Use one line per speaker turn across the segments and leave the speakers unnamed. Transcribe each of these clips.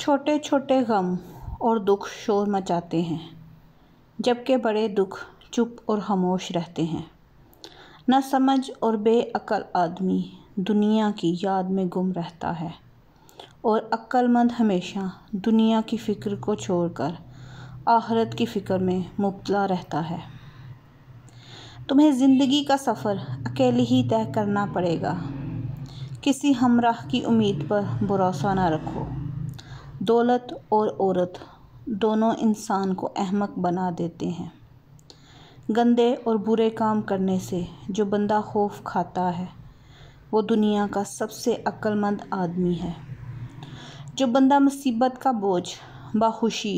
छोटे छोटे गम और दुख शोर मचाते हैं जबकि बड़े दुख चुप और खामोश रहते हैं न समझ और बेअकल आदमी दुनिया की याद में गुम रहता है और अक्लमंद हमेशा दुनिया की फ़िक्र को छोड़कर आखरत की फ़िक्र में मुबला रहता है तुम्हें ज़िंदगी का सफ़र अकेले ही तय करना पड़ेगा किसी हमराह की उम्मीद पर भरोसा ना रखो दौलत और औरत दोनों इंसान को अहमक बना देते हैं गंदे और बुरे काम करने से जो बंदा खौफ खाता है वो दुनिया का सबसे अक्लमंद आदमी है जो बंदा मुसीबत का बोझ बाखुशी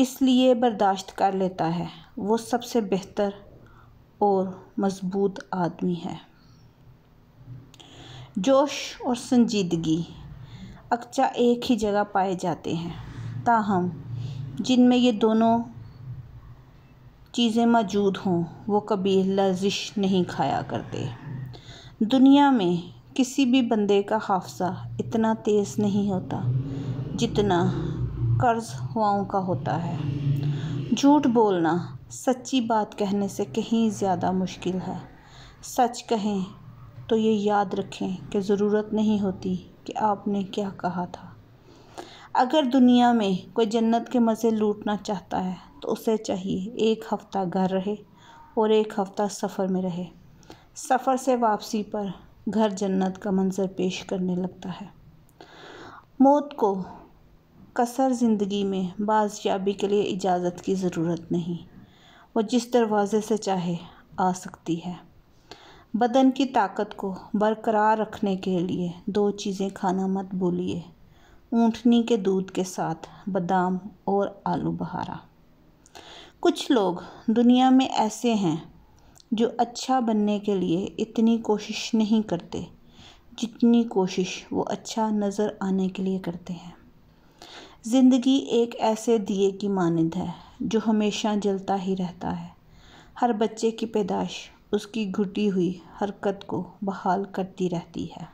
इसलिए बर्दाश्त कर लेता है वो सबसे बेहतर और मज़बूत आदमी है जोश और संजीदगी अक्चा एक ही जगह पाए जाते हैं ताहम जिनमें ये दोनों चीज़ें मौजूद हों वो कभी लजिश नहीं खाया करते दुनिया में किसी भी बंदे का हाफसा इतना तेज़ नहीं होता जितना कर्ज हुआओं का होता है झूठ बोलना सच्ची बात कहने से कहीं ज़्यादा मुश्किल है सच कहें तो ये याद रखें कि ज़रूरत नहीं होती कि आपने क्या कहा था अगर दुनिया में कोई जन्नत के मज़े लूटना चाहता है तो उसे चाहिए एक हफ़्ता घर रहे और एक हफ़्ता सफ़र में रहे सफ़र से वापसी पर घर जन्नत का मंज़र पेश करने लगता है मौत को कसर ज़िंदगी में बाजियाबी के लिए इजाज़त की ज़रूरत नहीं वो जिस दरवाज़े से चाहे आ सकती है बदन की ताकत को बरकरार रखने के लिए दो चीज़ें खाना मत भूलिए ऊँटनी के दूध के साथ बादाम और आलू बहारा कुछ लोग दुनिया में ऐसे हैं जो अच्छा बनने के लिए इतनी कोशिश नहीं करते जितनी कोशिश वो अच्छा नज़र आने के लिए करते हैं ज़िंदगी एक ऐसे दिए की मानद है जो हमेशा जलता ही रहता है हर बच्चे की पैदाइश उसकी घुटी हुई हरकत को बहाल करती रहती है